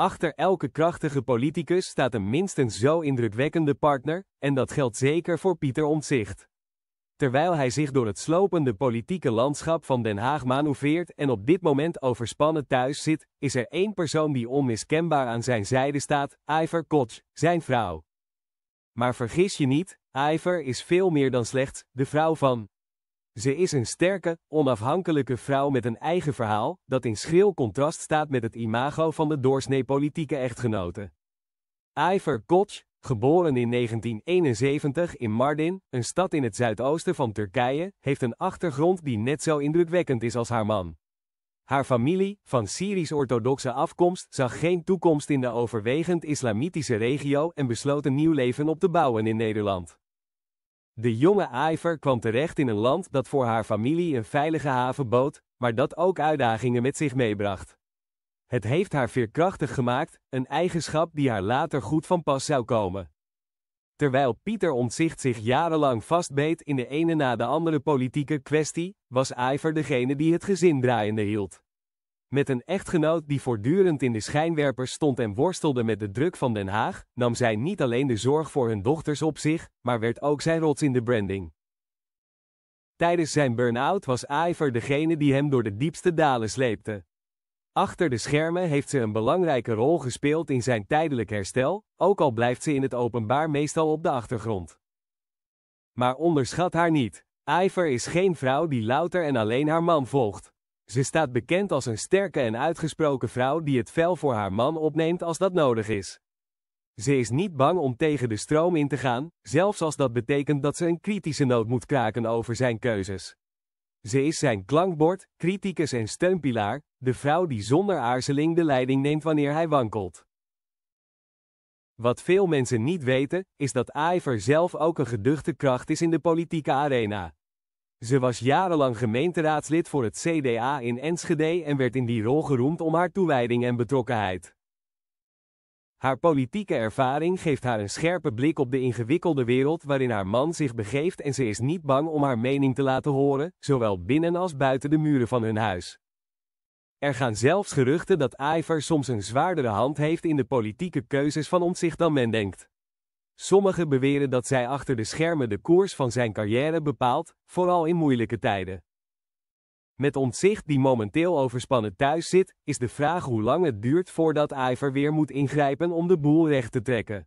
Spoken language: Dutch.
Achter elke krachtige politicus staat een minstens zo indrukwekkende partner, en dat geldt zeker voor Pieter ontzicht. Terwijl hij zich door het slopende politieke landschap van Den Haag manoeuvreert en op dit moment overspannen thuis zit, is er één persoon die onmiskenbaar aan zijn zijde staat, Iver Koch, zijn vrouw. Maar vergis je niet, Iver is veel meer dan slechts de vrouw van ze is een sterke, onafhankelijke vrouw met een eigen verhaal, dat in schril contrast staat met het imago van de doorsnee politieke echtgenote. Iver Koç, geboren in 1971 in Mardin, een stad in het zuidoosten van Turkije, heeft een achtergrond die net zo indrukwekkend is als haar man. Haar familie, van Syrisch-orthodoxe afkomst, zag geen toekomst in de overwegend islamitische regio en besloot een nieuw leven op te bouwen in Nederland. De jonge Aiver kwam terecht in een land dat voor haar familie een veilige haven bood, maar dat ook uitdagingen met zich meebracht. Het heeft haar veerkrachtig gemaakt, een eigenschap die haar later goed van pas zou komen. Terwijl Pieter Ontzicht zich jarenlang vastbeet in de ene na de andere politieke kwestie, was Aiver degene die het gezin draaiende hield. Met een echtgenoot die voortdurend in de schijnwerpers stond en worstelde met de druk van Den Haag, nam zij niet alleen de zorg voor hun dochters op zich, maar werd ook zij rots in de branding. Tijdens zijn burn-out was Iver degene die hem door de diepste dalen sleepte. Achter de schermen heeft ze een belangrijke rol gespeeld in zijn tijdelijk herstel, ook al blijft ze in het openbaar meestal op de achtergrond. Maar onderschat haar niet. Iver is geen vrouw die louter en alleen haar man volgt. Ze staat bekend als een sterke en uitgesproken vrouw die het vel voor haar man opneemt als dat nodig is. Ze is niet bang om tegen de stroom in te gaan, zelfs als dat betekent dat ze een kritische noot moet kraken over zijn keuzes. Ze is zijn klankbord, criticus en steunpilaar, de vrouw die zonder aarzeling de leiding neemt wanneer hij wankelt. Wat veel mensen niet weten, is dat Iver zelf ook een geduchte kracht is in de politieke arena. Ze was jarenlang gemeenteraadslid voor het CDA in Enschede en werd in die rol geroemd om haar toewijding en betrokkenheid. Haar politieke ervaring geeft haar een scherpe blik op de ingewikkelde wereld waarin haar man zich begeeft en ze is niet bang om haar mening te laten horen, zowel binnen als buiten de muren van hun huis. Er gaan zelfs geruchten dat Iver soms een zwaardere hand heeft in de politieke keuzes van ons zich dan men denkt. Sommigen beweren dat zij achter de schermen de koers van zijn carrière bepaalt, vooral in moeilijke tijden. Met ontzicht die momenteel overspannen thuis zit, is de vraag hoe lang het duurt voordat Iver weer moet ingrijpen om de boel recht te trekken.